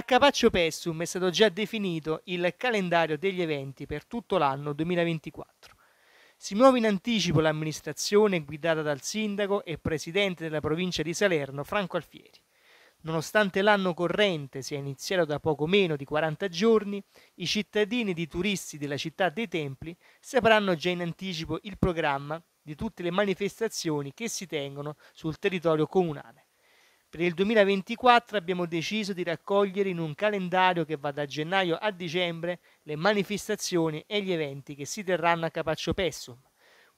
A Capaccio Pessum è stato già definito il calendario degli eventi per tutto l'anno 2024. Si muove in anticipo l'amministrazione guidata dal sindaco e presidente della provincia di Salerno, Franco Alfieri. Nonostante l'anno corrente sia iniziato da poco meno di 40 giorni, i cittadini di turisti della città dei templi sapranno già in anticipo il programma di tutte le manifestazioni che si tengono sul territorio comunale. Per il 2024 abbiamo deciso di raccogliere in un calendario che va da gennaio a dicembre le manifestazioni e gli eventi che si terranno a Capaccio Pessum,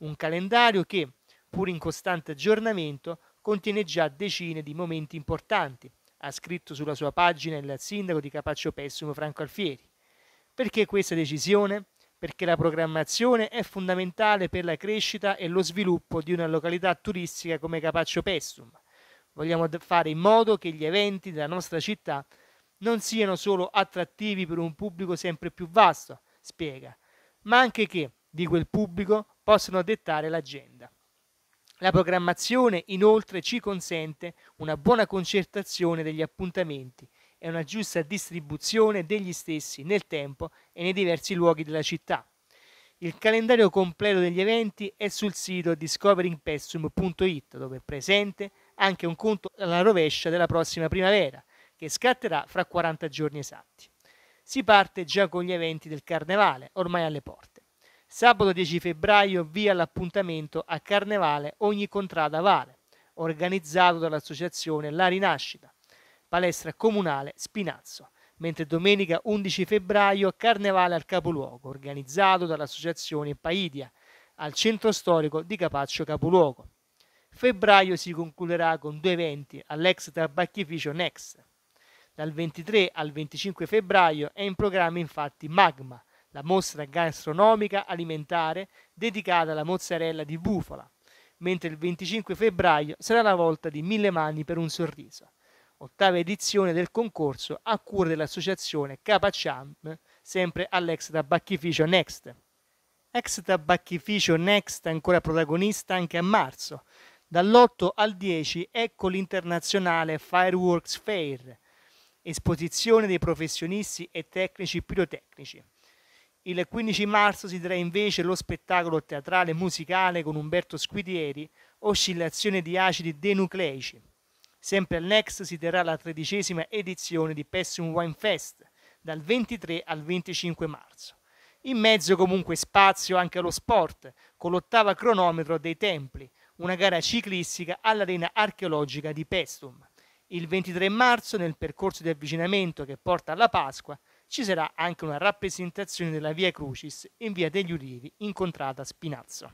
un calendario che, pur in costante aggiornamento, contiene già decine di momenti importanti, ha scritto sulla sua pagina il sindaco di Capaccio Pessum Franco Alfieri. Perché questa decisione? Perché la programmazione è fondamentale per la crescita e lo sviluppo di una località turistica come Capaccio Pessum Vogliamo fare in modo che gli eventi della nostra città non siano solo attrattivi per un pubblico sempre più vasto, spiega, ma anche che di quel pubblico possano dettare l'agenda. La programmazione inoltre ci consente una buona concertazione degli appuntamenti e una giusta distribuzione degli stessi nel tempo e nei diversi luoghi della città. Il calendario completo degli eventi è sul sito discoveringpessum.it dove è presente anche un conto alla rovescia della prossima primavera, che scatterà fra 40 giorni esatti. Si parte già con gli eventi del carnevale, ormai alle porte. Sabato 10 febbraio via l'appuntamento a Carnevale ogni contrada vale, organizzato dall'associazione La Rinascita, palestra comunale Spinazzo, mentre domenica 11 febbraio Carnevale al capoluogo, organizzato dall'associazione Paidia, al centro storico di Capaccio Capoluogo. Febbraio si concluderà con due eventi all'ex tabacchificio Nex. Dal 23 al 25 febbraio è in programma infatti Magma, la mostra gastronomica alimentare dedicata alla mozzarella di bufala, mentre il 25 febbraio sarà la volta di Mille Mani per un Sorriso, ottava edizione del concorso a cura dell'associazione Capacciam, sempre all'ex tabacchificio Next. Ex tabacchificio Next è ancora protagonista anche a marzo, Dall'8 al 10 ecco l'internazionale Fireworks Fair, esposizione dei professionisti e tecnici pirotecnici. Il 15 marzo si terrà invece lo spettacolo teatrale musicale con Umberto Squidieri, Oscillazione di acidi denucleici. Sempre al Next si terrà la tredicesima edizione di Pessum Wine Fest, dal 23 al 25 marzo. In mezzo comunque spazio anche allo sport, con l'ottava cronometro dei Templi, una gara ciclistica all'arena archeologica di Pestum. Il 23 marzo, nel percorso di avvicinamento che porta alla Pasqua, ci sarà anche una rappresentazione della Via Crucis in Via degli Ulivi, incontrata a Spinazzo.